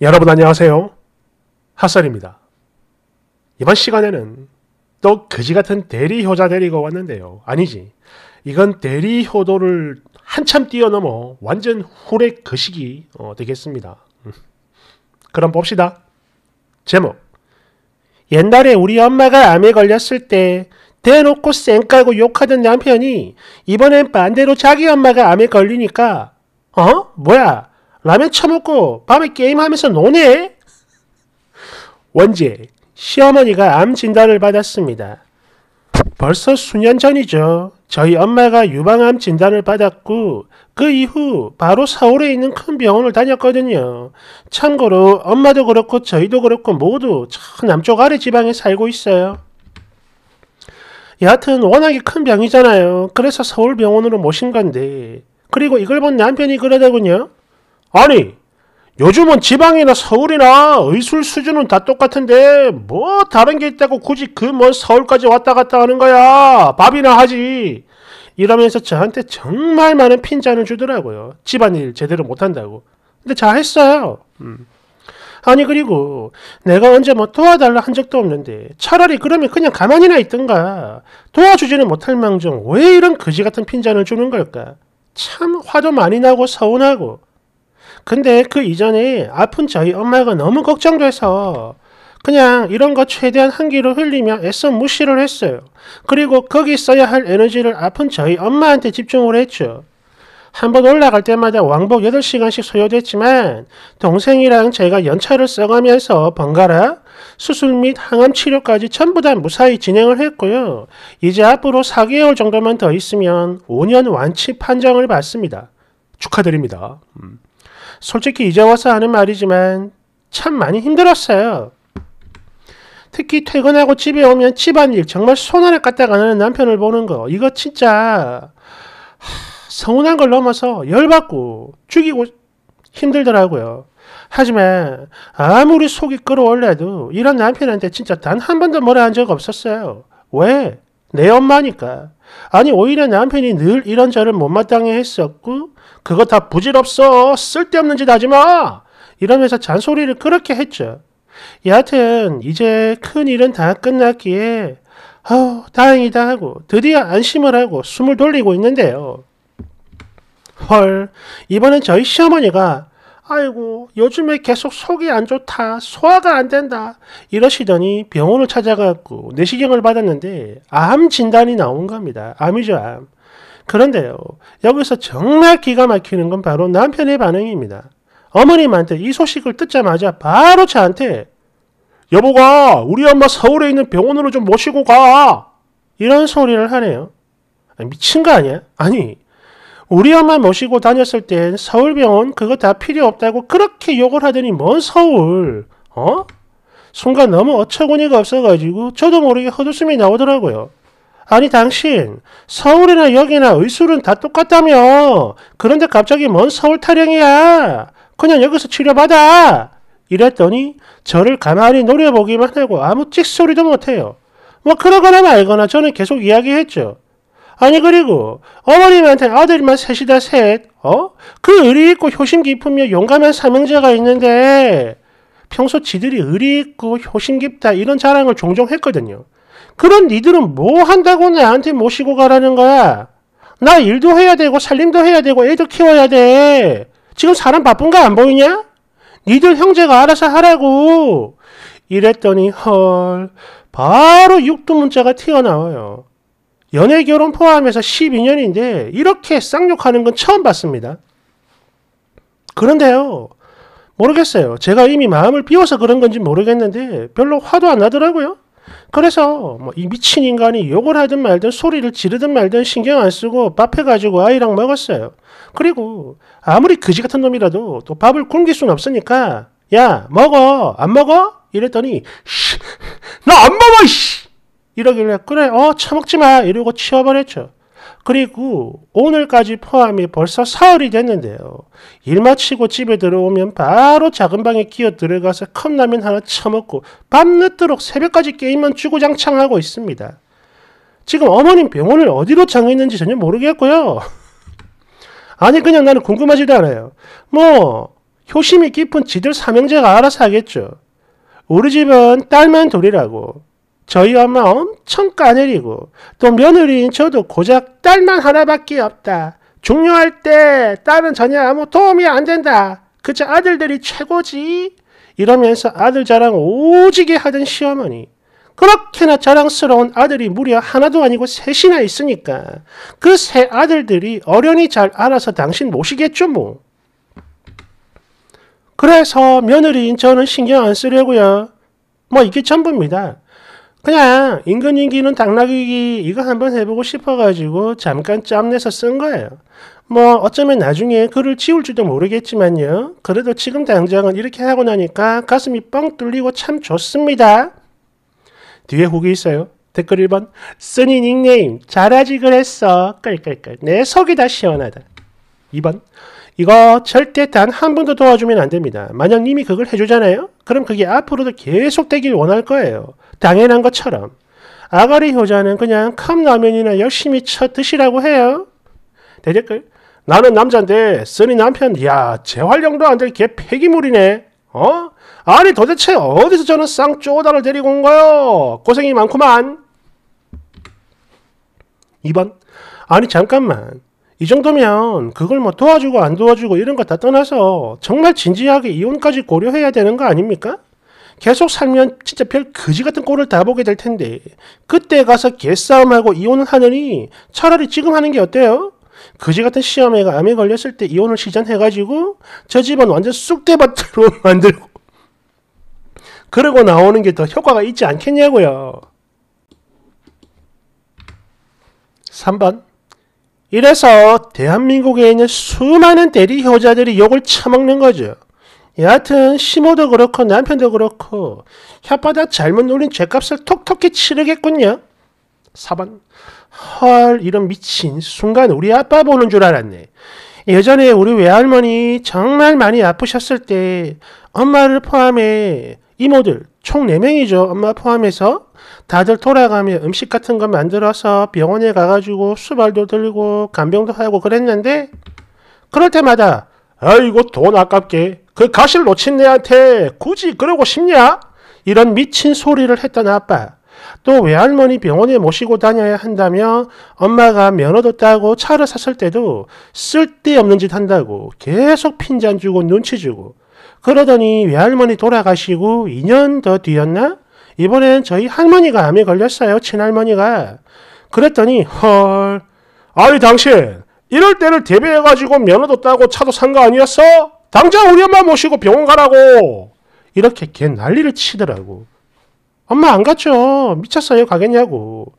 여러분 안녕하세요. 핫설입니다. 이번 시간에는 또 거지같은 대리효자 데리고 왔는데요. 아니지. 이건 대리효도를 한참 뛰어넘어 완전 후레 거식이 어, 되겠습니다. 그럼 봅시다. 제목 옛날에 우리 엄마가 암에 걸렸을 때 대놓고 쌩 깔고 욕하던 남편이 이번엔 반대로 자기 엄마가 암에 걸리니까 어? 뭐야? 라면 처먹고 밤에 게임하면서 노네? 원제, 시어머니가 암 진단을 받았습니다. 벌써 수년 전이죠. 저희 엄마가 유방암 진단을 받았고 그 이후 바로 서울에 있는 큰 병원을 다녔거든요. 참고로 엄마도 그렇고 저희도 그렇고 모두 저 남쪽 아래 지방에 살고 있어요. 여하튼 워낙에 큰 병이잖아요. 그래서 서울 병원으로 모신 건데 그리고 이걸 본 남편이 그러더군요. 아니, 요즘은 지방이나 서울이나 의술 수준은 다 똑같은데 뭐 다른 게 있다고 굳이 그먼 서울까지 왔다 갔다 하는 거야. 밥이나 하지. 이러면서 저한테 정말 많은 핀잔을 주더라고요. 집안일 제대로 못한다고. 근데 잘했어요. 음. 아니 그리고 내가 언제 뭐 도와달라 한 적도 없는데 차라리 그러면 그냥 가만히나 있던가 도와주지는 못할 망정 왜 이런 거지 같은 핀잔을 주는 걸까 참 화도 많이 나고 서운하고 근데 그 이전에 아픈 저희 엄마가 너무 걱정돼서 그냥 이런 거 최대한 한기로 흘리며 애써 무시를 했어요. 그리고 거기 써야 할 에너지를 아픈 저희 엄마한테 집중을 했죠. 한 번 올라갈 때마다 왕복 8시간씩 소요됐지만 동생이랑 제가 연차를 써가면서 번갈아 수술 및 항암 치료까지 전부 다 무사히 진행을 했고요. 이제 앞으로 4개월 정도만 더 있으면 5년 완치 판정을 받습니다. 축하드립니다. 음. 솔직히 이제 와서 하는 말이지만 참 많이 힘들었어요. 특히 퇴근하고 집에 오면 집안일 정말 손안에 갖다가 하는 남편을 보는 거 이거 진짜 하, 서운한 걸 넘어서 열받고 죽이고 힘들더라고요. 하지만 아무리 속이 끌어올려도 이런 남편한테 진짜 단 한 번도 뭐라 한 적 없었어요. 왜? 내 엄마니까. 아니 오히려 남편이 늘 이런 저를 못마땅해 했었고 그거 다 부질없어 쓸데없는 짓 하지마 이러면서 잔소리를 그렇게 했죠. 여하튼 이제 큰일은 다 끝났기에 아우 다행이다 하고 드디어 안심을 하고 숨을 돌리고 있는데요. 헐 이번엔 저희 시어머니가 아이고, 요즘에 계속 속이 안 좋다, 소화가 안 된다, 이러시더니 병원을 찾아가고 내시경을 받았는데 암 진단이 나온 겁니다. 암이죠, 암. 그런데요, 여기서 정말 기가 막히는 건 바로 남편의 반응입니다. 어머님한테 이 소식을 듣자마자 바로 저한테 여보가 우리 엄마 서울에 있는 병원으로 좀 모시고 가! 이런 소리를 하네요. 아, 미친 거 아니야? 아니, 우리 엄마 모시고 다녔을 땐 서울병원 그거 다 필요 없다고 그렇게 욕을 하더니 뭔 서울, 어? 순간 너무 어처구니가 없어가지고 저도 모르게 헛웃음이 나오더라고요. 아니 당신 서울이나 여기나 의술은 다 똑같다며 그런데 갑자기 뭔 서울 타령이야 그냥 여기서 치료받아 이랬더니 저를 가만히 노려보기만 하고 아무 찍소리도 못해요 뭐 그러거나 말거나 저는 계속 이야기했죠 아니 그리고 어머님한테 아들만 셋이다 셋. 어? 그 의리 있고 효심 깊으며 용감한 사명자가 있는데 평소 지들이 의리 있고 효심 깊다 이런 자랑을 종종 했거든요. 그런 니들은 뭐 한다고 나한테 모시고 가라는 거야? 나 일도 해야 되고 살림도 해야 되고 애도 키워야 돼. 지금 사람 바쁜 거 안 보이냐? 니들 형제가 알아서 하라고. 이랬더니 헐 바로 육두 문자가 튀어나와요. 연애 결혼 포함해서 12년인데 이렇게 쌍욕하는 건 처음 봤습니다. 그런데요. 모르겠어요. 제가 이미 마음을 비워서 그런 건지 모르겠는데 별로 화도 안 나더라고요. 그래서 뭐 이 미친 인간이 욕을 하든 말든 소리를 지르든 말든 신경 안 쓰고 밥 해가지고 아이랑 먹었어요. 그리고 아무리 그지 같은 놈이라도 또 밥을 굶길 순 없으니까 야 먹어 안 먹어 이랬더니 나 안 먹어 씨 이러길래 그래 어 처먹지마 이러고 치워버렸죠. 그리고 오늘까지 포함이 벌써 사흘이 됐는데요. 일 마치고 집에 들어오면 바로 작은 방에 끼어 들어가서 컵라면 하나 처먹고 밤늦도록 새벽까지 게임만 주구장창하고 있습니다. 지금 어머님 병원을 어디로 정했는지 전혀 모르겠고요. 아니 그냥 나는 궁금하지도 않아요. 뭐 효심이 깊은 지들 삼형제가 알아서 하겠죠. 우리 집은 딸만 둘이라고 저희 엄마 엄청 까내리고또 며느리인 저도 고작 딸만 하나밖에 없다. 중요할 때 딸은 전혀 아무 도움이 안 된다. 그저 아들들이 최고지. 이러면서 아들 자랑 오지게 하던 시어머니. 그렇게나 자랑스러운 아들이 무려 하나도 아니고 셋이나 있으니까 그 세 아들들이 어련히 잘 알아서 당신 모시겠죠 뭐. 그래서 며느리인 저는 신경 안 쓰려고요. 뭐 이게 전부입니다. 그냥 인근인기는 당나귀기 이거 한번 해보고 싶어가지고 잠깐 짬내서 쓴 거예요. 뭐 어쩌면 나중에 글을 지울지도 모르겠지만요. 그래도 지금 당장은 이렇게 하고 나니까 가슴이 뻥 뚫리고 참 좋습니다. 뒤에 후기 있어요. 댓글 1번 쓰니 닉네임 잘하지 그랬어. 끌끌끌 내 속이 다 시원하다. 2번 이거 절대 단 한 번도 도와주면 안 됩니다. 만약 님이 그걸 해주잖아요? 그럼 그게 앞으로도 계속 되길 원할 거예요. 당연한 것처럼 아가리 효자는 그냥 컵라면이나 열심히 쳐 드시라고 해요. 대댓글 나는 남자인데 쓰니 남편 야 재활용도 안 될 개 폐기물이네. 어? 아니 도대체 어디서 저는 쌍쪼다를 데리고 온 거요? 고생이 많구만. 2번 아니 잠깐만 이 정도면 그걸 뭐 도와주고 안 도와주고 이런 거 다 떠나서 정말 진지하게 이혼까지 고려해야 되는 거 아닙니까? 계속 살면 진짜 별 거지 같은 꼴을 다 보게 될 텐데 그때 가서 개싸움하고 이혼을 하느니 차라리 지금 하는 게 어때요? 거지 같은 시험에가 암에 걸렸을 때 이혼을 시전해가지고 저 집은 완전 쑥대밭으로 만들고 그러고 나오는 게 더 효과가 있지 않겠냐고요. 3번 이래서 대한민국에 있는 수많은 대리 효자들이 욕을 처먹는 거죠. 예, 여하튼 시모도 그렇고 남편도 그렇고 혓바닥 잘못 놀린 죄값을 톡톡히 치르겠군요. 4번 헐 이런 미친 순간 우리 아빠 보는 줄 알았네. 예전에 우리 외할머니 정말 많이 아프셨을 때 엄마를 포함해 이모들 총 4명이죠. 엄마 포함해서 다들 돌아가며 음식 같은 거 만들어서 병원에 가가지고 수발도 들고 간병도 하고 그랬는데 그럴 때마다 아이고 돈 아깝게 그가실 놓친 내한테 굳이 그러고 싶냐? 이런 미친 소리를 했던 아빠. 또 외할머니 병원에 모시고 다녀야 한다며 엄마가 면허도 따고 차를 샀을 때도 쓸데없는 짓 한다고 계속 핀잔 주고 눈치 주고 그러더니 외할머니 돌아가시고 2년 더 뒤였나? 이번엔 저희 할머니가 암에 걸렸어요 친할머니가 그랬더니 헐 아니 당신 이럴 때를 대비해가지고 면허도 따고 차도 산 거 아니었어? 당장 우리 엄마 모시고 병원 가라고! 이렇게 걔 난리를 치더라고. 엄마 안 갔죠. 미쳤어요. 가겠냐고.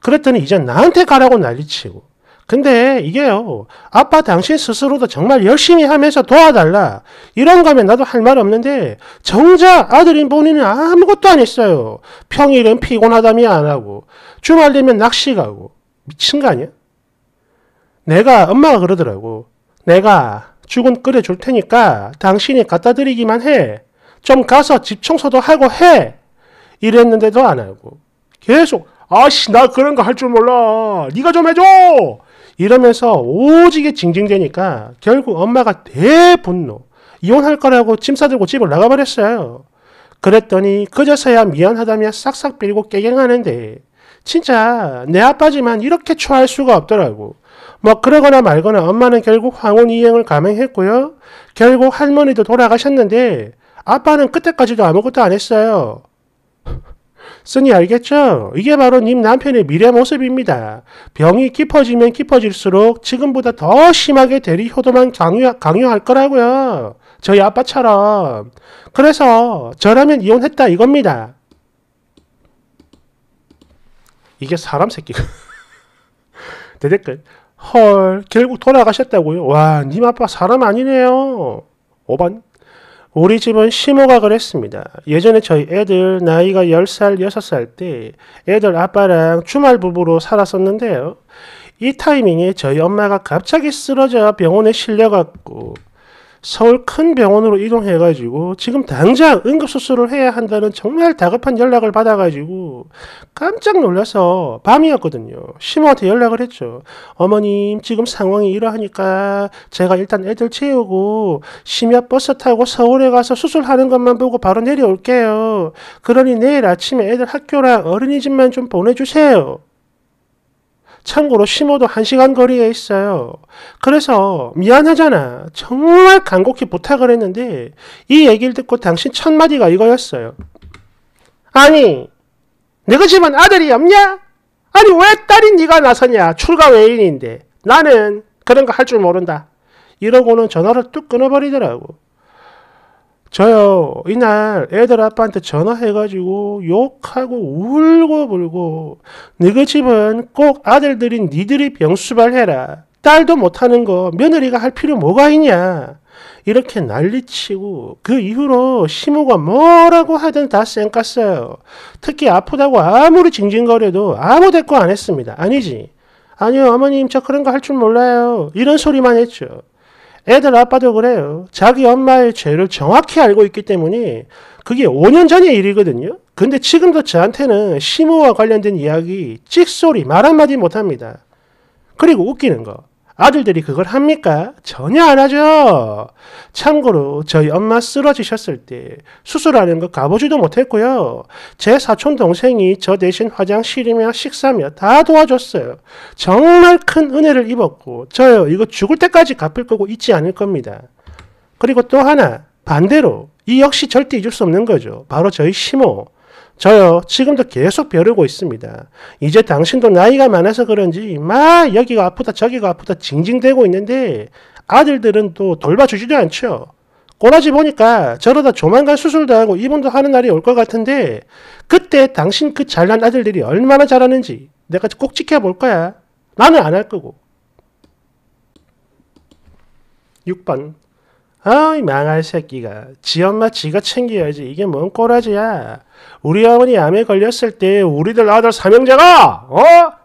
그랬더니 이제 나한테 가라고 난리치고. 근데 이게요. 아빠 당신 스스로도 정말 열심히 하면서 도와달라. 이런 거면 나도 할 말 없는데 정작 아들인 본인은 아무것도 안 했어요. 평일은 피곤하다며 안 하고 주말 되면 낚시 가고 미친 거 아니야? 내가 엄마가 그러더라고. 내가 죽은 끓여줄 테니까 당신이 갖다 드리기만 해. 좀 가서 집 청소도 하고 해. 이랬는데도 안 하고 계속 아씨 나 그런 거 할 줄 몰라. 네가 좀 해줘. 이러면서 오지게 징징대니까 결국 엄마가 대분노. 이혼할 거라고 짐 싸들고 집을 나가버렸어요. 그랬더니 그제서야 미안하다며 싹싹 빌고 깨갱하는데 진짜 내 아빠지만 이렇게 초할 수가 없더라고. 뭐 그러거나 말거나 엄마는 결국 황혼 이행을 감행했고요. 결국 할머니도 돌아가셨는데 아빠는 그때까지도 아무것도 안 했어요. 쓰니 알겠죠? 이게 바로 님 남편의 미래 모습입니다. 병이 깊어지면 깊어질수록 지금보다 더 심하게 대리 효도만 강요, 강요할 거라고요. 저희 아빠처럼. 그래서 저라면 이혼했다 이겁니다. 이게 사람 새끼가. 대댓글. 헐, 결국 돌아가셨다고요? 와, 님 아빠 사람 아니네요. 5번. 우리 집은 심호각을 했습니다. 예전에 저희 애들 나이가 10살, 6살 때 애들 아빠랑 주말 부부로 살았었는데요. 이 타이밍에 저희 엄마가 갑자기 쓰러져 병원에 실려갔고 서울 큰 병원으로 이동해가지고 지금 당장 응급수술을 해야 한다는 정말 다급한 연락을 받아가지고 깜짝 놀라서 밤이었거든요. 시모한테 연락을 했죠. 어머님 지금 상황이 이러하니까 제가 일단 애들 채우고 심야 버스 타고 서울에 가서 수술하는 것만 보고 바로 내려올게요. 그러니 내일 아침에 애들 학교랑 어린이집만 좀 보내주세요. 참고로 심호도 1시간 거리에 있어요. 그래서 미안하잖아. 정말 간곡히 부탁을 했는데 이 얘기를 듣고 당신 첫마디가 이거였어요. 아니, 네가 집안 아들이 없냐? 아니 왜 딸이 네가 나서냐? 출가 외인인데 나는 그런 거 할 줄 모른다. 이러고는 전화를 뚝 끊어버리더라고. 저요 이날 애들 아빠한테 전화해가지고 욕하고 울고 불고 너희 집은 꼭 아들들인 니들이 병수발해라 딸도 못하는 거 며느리가 할 필요 뭐가 있냐 이렇게 난리치고 그 이후로 시모가 뭐라고 하든 다 쌩깠어요. 특히 아프다고 아무리 징징거려도 아무 대꾸 안 했습니다. 아니지. 아니요 어머님 저 그런 거 할 줄 몰라요. 이런 소리만 했죠. 애들 아빠도 그래요. 자기 엄마의 죄를 정확히 알고 있기 때문에 그게 5년 전의 일이거든요. 근데 지금도 저한테는 심오와 관련된 이야기 찍소리 말 한마디 못합니다. 그리고 웃기는 거. 아들들이 그걸 합니까? 전혀 안 하죠. 참고로 저희 엄마 쓰러지셨을 때 수술하는 거 가보지도 못했고요. 제 사촌 동생이 저 대신 화장실이며 식사며 다 도와줬어요. 정말 큰 은혜를 입었고 저요 이거 죽을 때까지 갚을 거고 잊지 않을 겁니다. 그리고 또 하나 반대로 이 역시 절대 잊을 수 없는 거죠. 바로 저희 시모. 저요, 지금도 계속 벼르고 있습니다. 이제 당신도 나이가 많아서 그런지 막 여기가 아프다 저기가 아프다 징징대고 있는데 아들들은 또 돌봐주지도 않죠. 꼬라지 보니까 저러다 조만간 수술도 하고 입원도 하는 날이 올 것 같은데 그때 당신 그 잘난 아들들이 얼마나 잘하는지 내가 꼭 지켜볼 거야. 나는 안 할 거고. 6번 어이 망할 새끼가 지 엄마 지가 챙겨야지 이게 뭔 꼬라지야 우리 어머니 암에 걸렸을 때 우리들 아들 삼형제가 어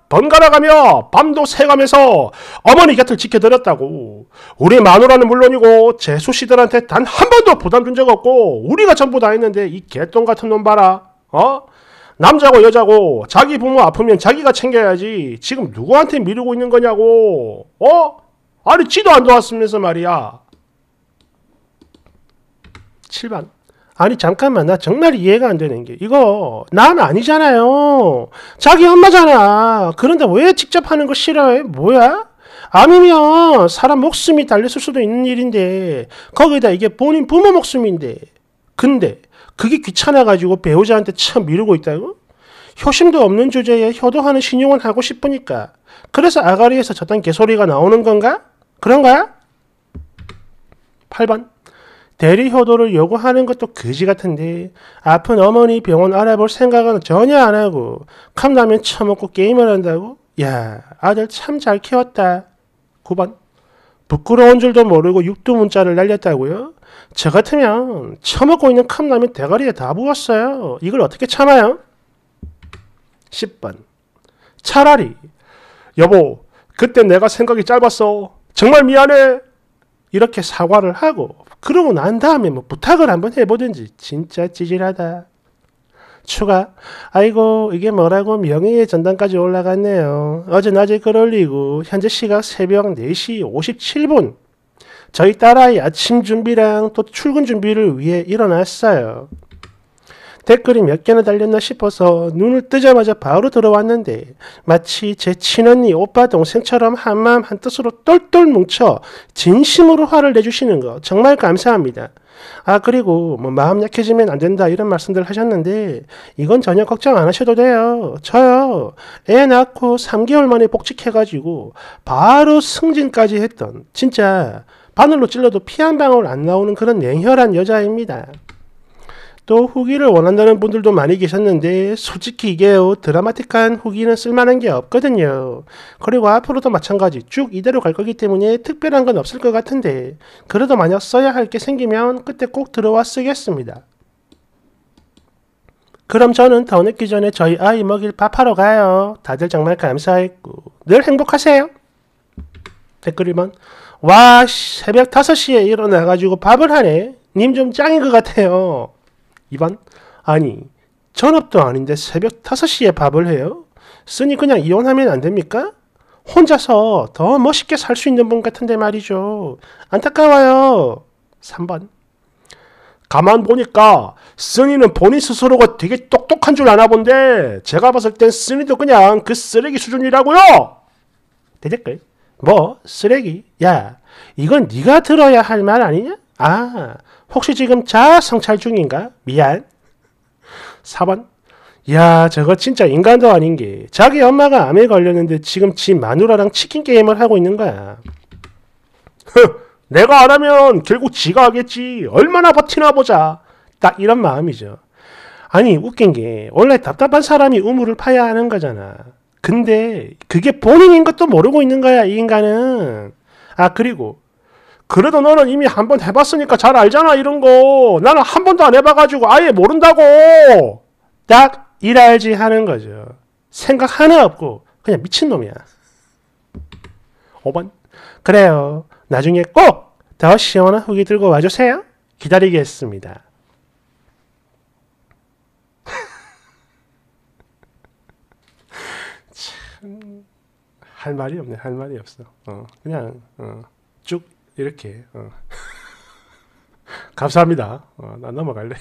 번갈아가며 밤도 새가면서 어머니 곁을 지켜드렸다고 우리 마누라는 물론이고 재수 씨들한테 단 한 번도 부담 준 적 없고 우리가 전부 다 했는데 이 개똥 같은 놈 봐라 어 남자고 여자고 자기 부모 아프면 자기가 챙겨야지 지금 누구한테 미루고 있는 거냐고 어 아니 지도 안 도왔으면서 말이야 7반. 아니 잠깐만 나 정말 이해가 안 되는 게 이거 난 아니잖아요. 자기 엄마잖아. 그런데 왜 직접 하는 거 싫어해? 뭐야? 암이면 사람 목숨이 달렸을 수도 있는 일인데 거기다 이게 본인 부모 목숨인데 근데 그게 귀찮아가지고 배우자한테 참 미루고 있다고? 효심도 없는 주제에 효도하는 신용은 하고 싶으니까 그래서 아가리에서 저딴 개소리가 나오는 건가? 그런 거야? 8번 대리 효도를 요구하는 것도 그지 같은데 아픈 어머니 병원 알아볼 생각은 전혀 안 하고 컵라면 처먹고 게임을 한다고? 야 아들 참 잘 키웠다. 9번 부끄러운 줄도 모르고 육두 문자를 날렸다고요? 저 같으면 처먹고 있는 컵라면 대가리에 다 부었어요. 이걸 어떻게 참아요? 10번 차라리 여보 그때 내가 생각이 짧았어. 정말 미안해. 이렇게 사과를 하고 그러고 난 다음에 뭐 부탁을 한번 해보든지 진짜 찌질하다. 추가 아이고 이게 뭐라고 명예의 전당까지 올라갔네요. 어제 낮에 글 올리고 현재 시각 새벽 4시 57분 저희 딸아이 아침 준비랑 또 출근 준비를 위해 일어났어요. 댓글이 몇 개나 달렸나 싶어서 눈을 뜨자마자 바로 들어왔는데 마치 제 친언니 오빠 동생처럼 한마음 한뜻으로 똘똘 뭉쳐 진심으로 화를 내주시는 거 정말 감사합니다. 아 그리고 뭐 마음 약해지면 안 된다 이런 말씀들 하셨는데 이건 전혀 걱정 안 하셔도 돼요. 저요 애 낳고 3개월 만에 복직해가지고 바로 승진까지 했던 진짜 바늘로 찔러도 피 한 방울 안 나오는 그런 냉혈한 여자입니다. 또 후기를 원한다는 분들도 많이 계셨는데 솔직히 이게요 드라마틱한 후기는 쓸만한 게 없거든요. 그리고 앞으로도 마찬가지 쭉 이대로 갈 거기 때문에 특별한 건 없을 것 같은데 그래도 만약 써야 할 게 생기면 그때 꼭 들어와 쓰겠습니다. 그럼 저는 더 늦기 전에 저희 아이 먹일 밥하러 가요. 다들 정말 감사했고 늘 행복하세요. 댓글 1번 와 새벽 5시에 일어나가지고 밥을 하네. 님 좀 짱인 것 같아요. 2번 아니 전업도 아닌데 새벽 5시에 밥을 해요? 쓰니 그냥 이혼하면 안 됩니까? 혼자서 더 멋있게 살 수 있는 분 같은데 말이죠. 안타까워요. 3번 가만 보니까 쓰니는 본인 스스로가 되게 똑똑한 줄 아나 본데 제가 봤을 땐 쓰니도 그냥 그 쓰레기 수준이라고요. 대댓글 뭐 쓰레기 야 이건 네가 들어야 할 말 아니냐? 아, 혹시 지금 자 성찰 중인가? 미안. 4번. 야, 저거 진짜 인간도 아닌 게 자기 엄마가 암에 걸렸는데 지금 지 마누라랑 치킨 게임을 하고 있는 거야. 흥, 내가 안 하면 결국 지가 하겠지. 얼마나 버티나 보자. 딱 이런 마음이죠. 아니, 웃긴 게 원래 답답한 사람이 우물을 파야 하는 거잖아. 근데 그게 본인인 것도 모르고 있는 거야, 이 인간은. 아, 그리고 그래도 너는 이미 한 번 해봤으니까 잘 알잖아 이런 거 나는 한 번도 안 해봐가지고 아예 모른다고 딱 일알지 하는 거죠 생각 하나 없고 그냥 미친놈이야 5번 그래요 나중에 꼭 더 시원한 후기 들고 와주세요 기다리겠습니다 참, 할 말이 없네 할 말이 없어 어, 그냥 어, 쭉 이렇게 어. 감사합니다. 어, 나 넘어갈래.